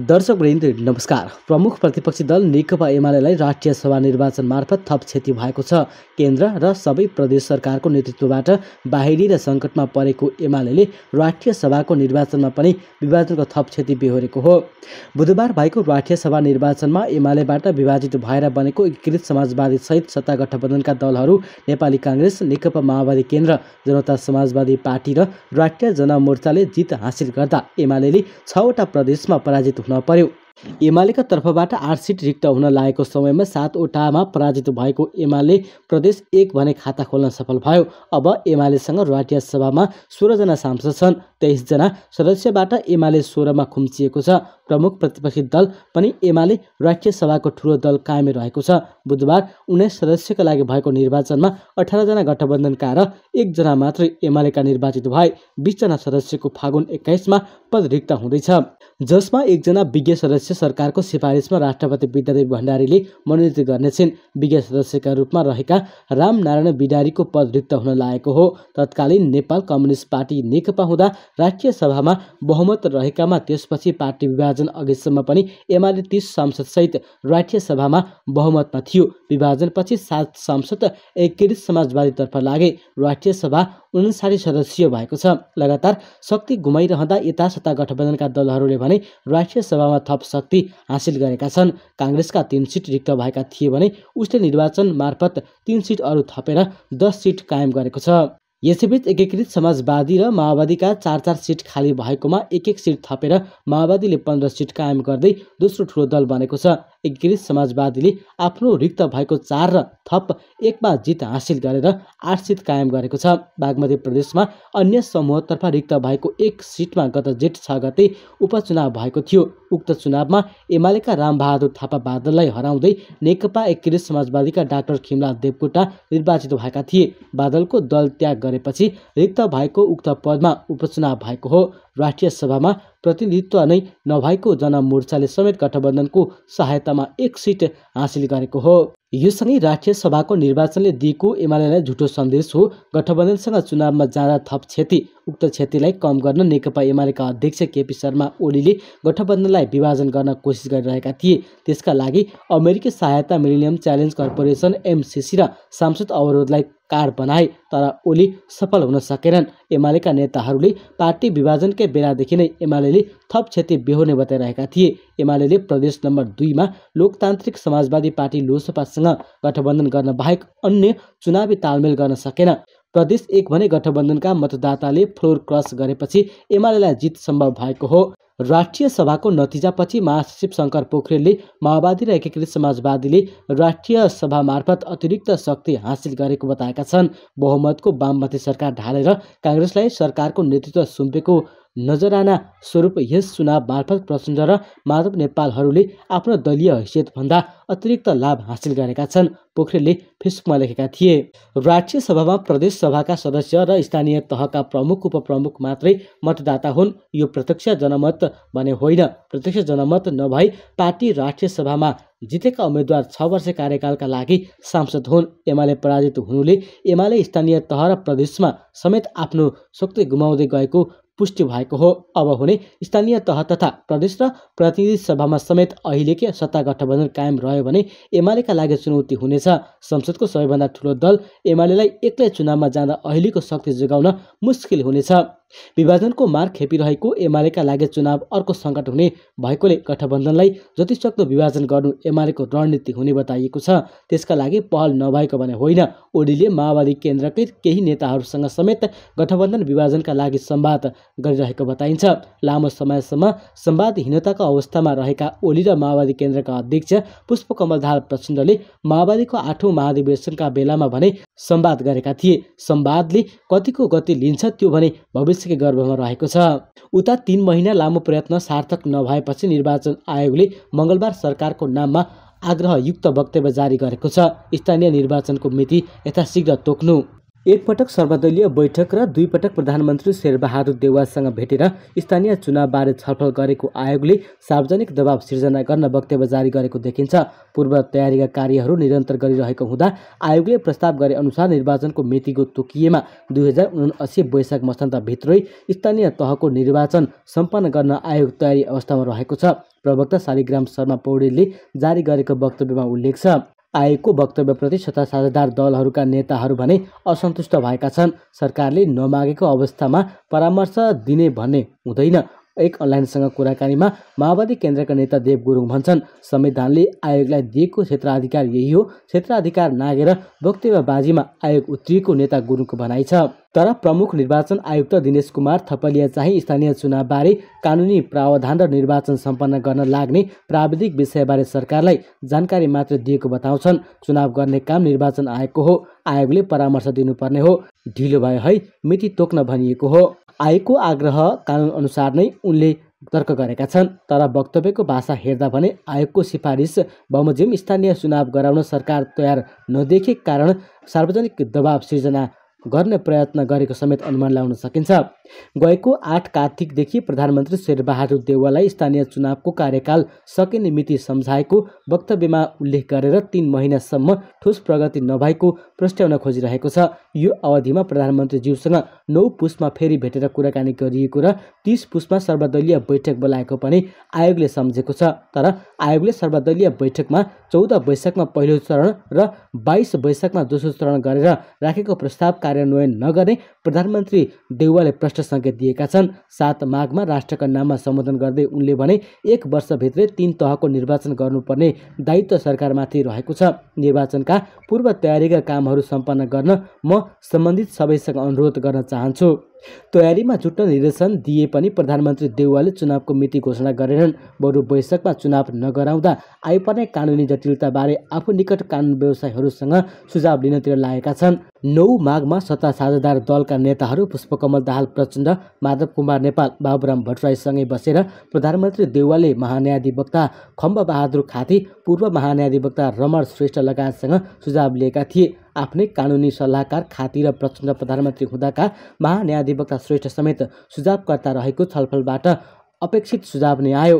दर्शक दर्शकवृन्द नमस्कार प्रमुख प्रतिपक्षी दल नेकपा एमालेलाई राष्ट्रिय सभा निर्वाचन मार्फत थप क्षति भएको छ केन्द्र र सबै प्रदेश सरकारको नेतृत्वबाट बाहिरी र सङ्कटमा परेको एमाले राष्ट्रिय सभाको निर्वाचनमा पनि विभाजनको थप क्षति बेहोरेको हो बुधबार भएको राष्ट्रिय सभा निर्वाचनमा एमालेबाट विभाजित भएर बनेको एकीकृत समाजवादी सहित सत्ता गठबन्धनका दलहरू नेपाली काङ्ग्रेस नेकपा माओवादी केन्द्र जनता समाजवादी पार्टी र राष्ट्रिय जनमोर्चाले जित हासिल गर्दा एमाले छवटा प्रदेशमा पराजित não apareceu. एमालेका तर्फबाट आठ सिट रिक्त हुन लागेको समयमा सातवटामा पराजित भएको एमाले प्रदेश एक भने खाता खोल्न सफल भयो अब एमालेसँग राष्ट्रिय सभामा सोह्रजना सांसद छन् तेइसजना सदस्यबाट एमाले सोह्रमा खुम्चिएको छ प्रमुख प्रतिपक्षी दल पनि एमाले राष्ट्रिय सभाको ठुलो दल कायमै रहेको छ बुधबार उन्नाइस सदस्यका लागि भएको निर्वाचनमा अठारजना गठबन्धनका र एकजना मात्रै एमालेका निर्वाचित भए बिसजना सदस्यको फागुन एक्काइसमा पद रिक्त हुँदैछ जसमा एकजना विज्ञ सदस्य सदस्य सरकारको सिफारिसमा राष्ट्रपति विद्यादेवी भण्डारीले मनोनित गर्नेछन् विज्ञ सदस्यका रूपमा रहेका रामनारायण बिडारीको पद रिक्त हुन लागेको हो तत्कालीन नेपाल कम्युनिस्ट पार्टी नेकपा हुँदा राष्ट्रिय सभामा बहुमत रहेकामा त्यसपछि पार्टी विभाजन अघिसम्म पनि एमाले तिस सांसदसहित राष्ट्रिय सभामा बहुमतमा थियो विभाजनपछि सात सांसद एकीकृत समाजवादीतर्फ लागे राष्ट्रिय सभा उन्साठी सदस्यीय भएको छ लगातार शक्ति गुमाइरहँदा यतासता गठबन्धनका दलहरूले भने राष्ट्रिय सभामा थप शक्ति हासिल गरेका छन् काङ्ग्रेसका तिन सिट रिक्त भएका थिए भने उसले निर्वाचन मार्फत तिन सिट अरू थपेर दस सिट कायम गरेको छ यसैबीच एकीकृत समाजवादी र माओवादीका चार चार सिट खाली भएकोमा एक एक सिट थपेर माओवादीले पन्ध्र सिट कायम गर्दै दोस्रो ठुलो दल बनेको छ एकीकृत समाजवादीले आफ्नो रिक्त भएको चार र थप एकमा जित हासिल गरेर आठ सिट कायम गरेको छ बागमती प्रदेशमा अन्य समूहतर्फ रिक्त भएको एक सिटमा गत जेठ छ गते उपचुनाव भएको थियो उक्त चुनावमा एमालेका रामबहादुर थापा बादललाई हराउँदै नेकपा एकीकृत समाजवादीका डाक्टर खिमला देवकोटा निर्वाचित भएका थिए बादलको दल त्याग गरेपछि रिक्त भएको उक्त पदमा उपचुनाव भएको हो राष्ट्रिय सभामा प्रतिनिधित्व नै नभएको जनमोर्चाले समेत गठबन्धनको सहायतामा एक सिट हासिल गरेको हो योसँगै राष्ट्रिय सभाको निर्वाचनले दिएको एमालेलाई झुटो सन्देश हो गठबन्धनसँग चुनावमा जाँदा थप क्षति उक्त क्षतिलाई कम गर्न नेकपा एमालेका अध्यक्ष केपी शर्मा ओलीले गठबन्धनलाई विभाजन गर्न कोसिस गरिरहेका थिए त्यसका लागि अमेरिकी सहायता मिलेनियम च्यालेन्ज कर्पोरेसन एमसिसी र सांसद अवरोधलाई कार बनाए तर ओली सफल हुन सकेनन् एमालेका नेताहरूले पार्टी विभाजनकै बेलादेखि नै एमाले थप क्षति बेहोर्ने बताइरहेका थिए एमाले प्रदेश नम्बर दुईमा लोकतान्त्रिक समाजवादी पार्टी लोसपा काङ्ग्रेससँग गठबन्धन गर्न बाहेक अन्य चुनावी तालमेल गर्न सकेन प्रदेश एक भने गठबन्धनका मतदाताले फ्लोर क्रस गरेपछि एमालेलाई जित सम्भव भएको हो राष्ट्रिय सभाको नतिजापछि महासचिव शङ्कर पोखरेलले माओवादी र एकीकृत समाजवादीले राष्ट्रिय सभा मार्फत अतिरिक्त शक्ति हासिल गरेको बताएका छन् बहुमतको वाममती सरकार ढालेर काङ्ग्रेसलाई सरकारको नेतृत्व सुम्पेको नजराना स्वरूप यस चुनाव मार्फत प्रचण्ड र माधव नेपालहरूले आफ्नो दलीय हैसियतभन्दा अतिरिक्त लाभ हासिल गरेका छन् पोखरेलले फेसबुकमा लेखेका थिए राज्य सभामा प्रदेश सभाका सदस्य र स्थानीय तहका प्रमुख उपप्रमुख मात्रै मतदाता हुन् यो प्रत्यक्ष जनमत भने होइन प्रत्यक्ष जनमत नभई पार्टी राष्ट्रिय सभामा जितेका उम्मेद्वार छ वर्ष कार्यकालका लागि सांसद हुन् एमाले पराजित हुनुले एमाले स्थानीय तह र प्रदेशमा समेत आफ्नो शक्ति गुमाउँदै गएको पुष्टि भएको हो अब हुने स्थानीय तह तथा प्रदेश र प्रतिनिधि सभामा समेत अहिलेकै सत्ता गठबन्धन कायम रह्यो भने एमालेका लागि चुनौती हुनेछ संसदको सबैभन्दा ठुलो दल एमालेलाई एक्लै चुनावमा जाँदा अहिलेको शक्ति जोगाउन मुस्किल हुनेछ विभाजनको मार खेपिरहेको एमालेका लागि चुनाव अर्को सङ्कट हुने भएकोले गठबन्धनलाई जतिसक्दो विभाजन गर्नु एमालेको रणनीति हुने बताइएको छ त्यसका लागि पहल नभएको भने होइन ओलीले माओवादी केन्द्रकै केही नेताहरूसँग समेत गठबन्धन विभाजनका लागि सम्वाद गरिरहेको बताइन्छ लामो समयसम्म सम्वादहीनताको अवस्थामा रहेका ओली र माओवादी केन्द्रका अध्यक्ष पुष्पकमल दाहाल प्रचण्डले माओवादीको आठौँ महाधिवेशनका बेलामा भने सम्वाद गरेका थिए सम्वादले कतिको गति लिन्छ त्यो भने भविष्य दोषीको गर्भमा रहेको छ उता तीन महिना लामो प्रयत्न सार्थक नभएपछि निर्वाचन आयोगले मङ्गलबार सरकारको नाममा आग्रहयुक्त वक्तव्य जारी गरेको छ स्थानीय निर्वाचनको मिति यथाशीघ्र तोक्नु एकपटक सर्वदलीय बैठक र दुईपटक प्रधानमन्त्री शेरबहादुर देवालसँग भेटेर स्थानीय चुनावबारे छलफल गरेको आयोगले सार्वजनिक दबाव सिर्जना गर्न वक्तव्य जारी गरेको देखिन्छ पूर्व तयारीका कार्यहरू निरन्तर गरिरहेको हुँदा आयोगले प्रस्ताव गरे अनुसार निर्वाचनको मितिको तोकिएमा दुई हजार उनासी वैशाख मसन्तभित्रै स्थानीय तहको निर्वाचन सम्पन्न गर्न आयोग तयारी अवस्थामा रहेको छ प्रवक्ता शालिग्राम शर्मा पौडेलले जारी गरेको वक्तव्यमा उल्लेख छ आएको वक्तव्यप्रति सत्ता साझेदार दलहरूका नेताहरू भने असन्तुष्ट भएका छन् सरकारले नमागेको अवस्थामा परामर्श दिने भन्ने हुँदैन एक अनलाइनसँग कुराकानीमा माओवादी केन्द्रका नेता देव गुरुङ भन्छन् संविधानले आयोगलाई दिएको क्षेत्राधिकार यही हो क्षेत्राधिकार नागेर वक्तव्य बाजीमा आयोग उत्रिएको नेता गुरुङको भनाइ छ तर प्रमुख निर्वाचन आयुक्त दिनेश कुमार थपलिया चाहिँ स्थानीय चुनावबारे कानुनी प्रावधान र निर्वाचन सम्पन्न गर्न लाग्ने प्राविधिक विषयबारे सरकारलाई जानकारी मात्र दिएको बताउँछन् चुनाव गर्ने काम निर्वाचन आयोगको हो आयोगले परामर्श दिनुपर्ने हो ढिलो भयो है मिति तोक्न भनिएको हो आएको आग्रह अनुसार नै उनले तर्क गरेका छन् तर वक्तव्यको भाषा हेर्दा भने आयोगको सिफारिस बमोजिम स्थानीय चुनाव गराउन सरकार तयार नदेखेका कारण सार्वजनिक दबाव सिर्जना गर्ने प्रयत्न गरेको समेत अनुमान लगाउन सकिन्छ गएको आठ कार्तिकदेखि प्रधानमन्त्री शेरबहादुर देवाललाई स्थानीय चुनावको कार्यकाल सकिने मिति सम्झाएको वक्तव्यमा उल्लेख गरेर तिन महिनासम्म ठोस प्रगति नभएको प्रस्ट्याउन खोजिरहेको छ यो अवधिमा प्रधानमन्त्रीज्यूसँग नौ पुसमा फेरि भेटेर कुराकानी गरिएको र तिस पुसमा सर्वदलीय बैठक बोलाएको पनि आयोगले सम्झेको छ तर आयोगले सर्वदलीय बैठकमा चौध वैशाखमा पहिलो चरण र बाइस वैशाखमा दोस्रो चरण गरेर राखेको प्रस्ताव कार्यान्वयन नगर्ने प्रधानमन्त्री देउवाले प्रष्ट सङ्केत दिएका छन् सात माघमा राष्ट्रका नाममा सम्बोधन गर्दै उनले भने एक वर्षभित्रै तीन तहको निर्वाचन गर्नुपर्ने दायित्व सरकारमाथि रहेको छ निर्वाचनका पूर्व तयारीका कामहरू सम्पन्न गर्न म सम्बन्धित सबैसँग अनुरोध गर्न चाहन्छु तयारीमा जुट्न निर्देशन दिए पनि प्रधानमन्त्री देउवाले चुनावको मिति घोषणा गरेनन् बरु बैशाखमा चुनाव नगराउँदा आइपर्ने कानुनी जटिलताबारे आफू निकट कानुन व्यवसायहरूसँग सुझाव लिनतिर लागेका छन् नौ माघमा सत्ता साझेदार दलका नेताहरू पुष्पकमल दाहाल प्रचण्ड माधव कुमार नेपाल बाबुराम भट्टराईसँगै बसेर प्रधानमन्त्री देउवाले महान्याधिवक्ता खम्ब बहादुर खाती पूर्व महान्याधिवक्ता रमण श्रेष्ठ लगायतसँग सुझाव लिएका थिए आफ्नै कानुनी सल्लाहकार खाती र प्रचण्ड प्रधानमन्त्री हुँदाका महान्यायाधिवक्ता श्रेष्ठ समेत सुझावकर्ता रहेको छलफलबाट अपेक्षित सुझाव नै आयो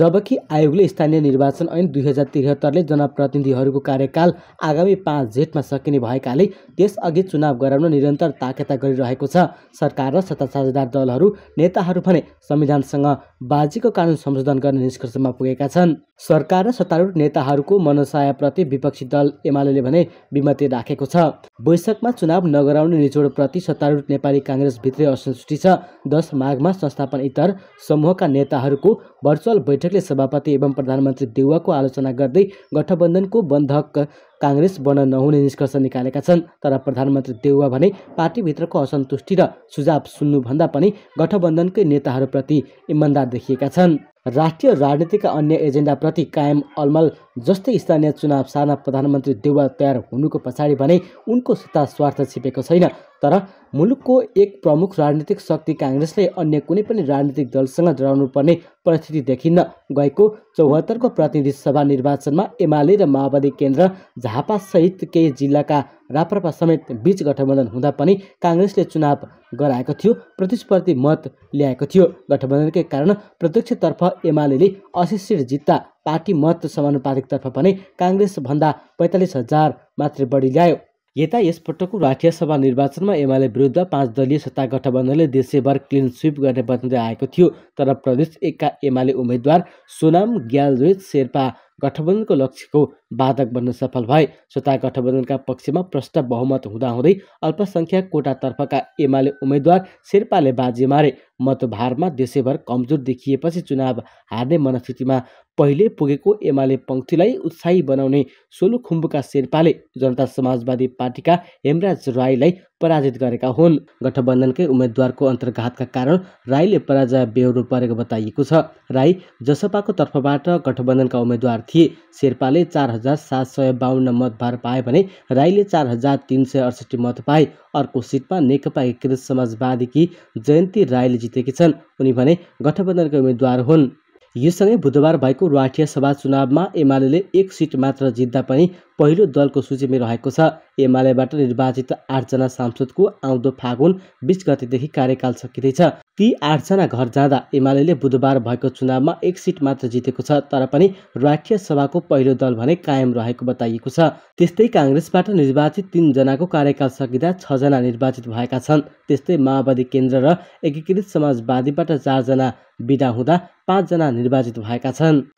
जबकि आयोगले स्थानीय निर्वाचन ऐन दुई हजार त्रिहत्तरले जनप्रतिनिधिहरूको कार्यकाल आगामी पाँच जेठमा सकिने भएकाले त्यसअघि चुनाव गराउन निरन्तर ताकेता गरिरहेको छ सरकार र सत्ता साझेदार दलहरू नेताहरू भने संविधानसँग बाजीको कानुन संशोधन गर्ने निष्कर्षमा पुगेका छन् सरकार र सत्तारूढ नेताहरूको मनसायाप्रति विपक्षी दल एमाले भने विमति राखेको छ बैशाखमा चुनाव नगराउने निचोडप्रति सत्तारूढ नेपाली काङ्ग्रेसभित्रै असन्तुष्टि छ दस माघमा संस्थापन इतर समूहका नेताहरूको भर्चुअल बैठकले सभापति एवं प्रधानमन्त्री देउवाको आलोचना गर्दै गठबन्धनको बन्धक काङ्ग्रेस बन्न नहुने निष्कर्ष निकालेका छन् तर प्रधानमन्त्री देउवा भने पार्टीभित्रको असन्तुष्टि र सुझाव सुन्नुभन्दा पनि गठबन्धनकै नेताहरूप्रति इमान्दार देखिएका छन् राष्ट्रिय राजनीतिका अन्य एजेन्डाप्रति कायम अलमल जस्तै स्थानीय चुनाव सार्न प्रधानमन्त्री देउवा तयार हुनुको पछाडि भने उनको सत्ता स्वार्थ छिपेको छैन तर मुलुकको एक प्रमुख राजनीतिक शक्ति काङ्ग्रेसले अन्य कुनै पनि राजनीतिक दलसँग जडाउनुपर्ने परिस्थिति देखिन्न गएको चौहत्तरको प्रतिनिधि सभा निर्वाचनमा एमाले र माओवादी केन्द्र झापा सहित केही जिल्लाका राप्रपा समेत बीच गठबन्धन हुँदा पनि काङ्ग्रेसले चुनाव गराएको थियो प्रतिस्पर्धी मत ल्याएको थियो गठबन्धनकै कारण प्रत्यक्षतर्फ एमाले असी सिट जित्दा पार्टी मत समानुपातिकतर्फ पनि काङ्ग्रेसभन्दा पैँतालिस हजार मात्रै बढी ल्यायो यता यसपटकको राष्ट्रिय सभा निर्वाचनमा एमाले विरुद्ध पाँच दलीय सत्ता गठबन्धनले देशैभर क्लिन स्विप गर्ने बताउँदै आएको थियो तर प्रदेश एकका एमाले उम्मेद्वार सोनाम ग्यालजोत शेर्पा गठबन्धनको लक्ष्यको बाधक बन्न सफल भए सत्ता गठबन्धनका पक्षमा प्रष्ट बहुमत हुँदाहुँदै अल्पसङ्ख्यक कोटातर्फका एमाले उम्मेद्वार शेर्पाले बाजी मारे मतभारमा देशैभर कमजोर देखिएपछि चुनाव हार्ने मनस्थितिमा पहिले पुगेको एमाले पङ्क्तिलाई उत्साही बनाउने सोलुखुम्बुका शेर्पाले जनता समाजवादी पार्टीका हेमराज राईलाई पराजित गरेका हुन् गठबन्धनकै उम्मेद्वारको अन्तर्घातका कारण राईले पराजय बेहोर्नु परेको बताइएको छ राई जसपाको तर्फबाट गठबन्धनका उम्मेद्वार थिए शेर्पाले चार हजार सात सय बाहन्न मत पाए भने राईले चार हजार तिन सय अडसठी मत पाए अर्को सिटमा नेकपा एकीकृत समाजवादीकी जयन्ती राईले जितेकी छन् उनी भने गठबन्धनका उम्मेद्वार हुन् यससँगै बुधबार भएको राष्ट्रिय सभा चुनावमा एमाले एक सिट मात्र जित्दा पनि पहिलो दलको सूचीमा रहेको छ एमालेबाट निर्वाचित आठजना सांसदको आउँदो फागुन बिस गतिदेखि कार्यकाल सकिँदैछ ती आठजना घर जाँदा एमाले बुधबार भएको चुनावमा एक सिट मात्र जितेको छ तर पनि राष्ट्रिय सभाको पहिलो दल भने कायम रहेको बताइएको छ त्यस्तै काङ्ग्रेसबाट निर्वाचित तिनजनाको कार्यकाल सकिँदा छजना निर्वाचित भएका छन् त्यस्तै माओवादी केन्द्र र एकीकृत समाजवादीबाट चारजना बिदा हुँदा पाँचजना निर्वाचित भएका छन्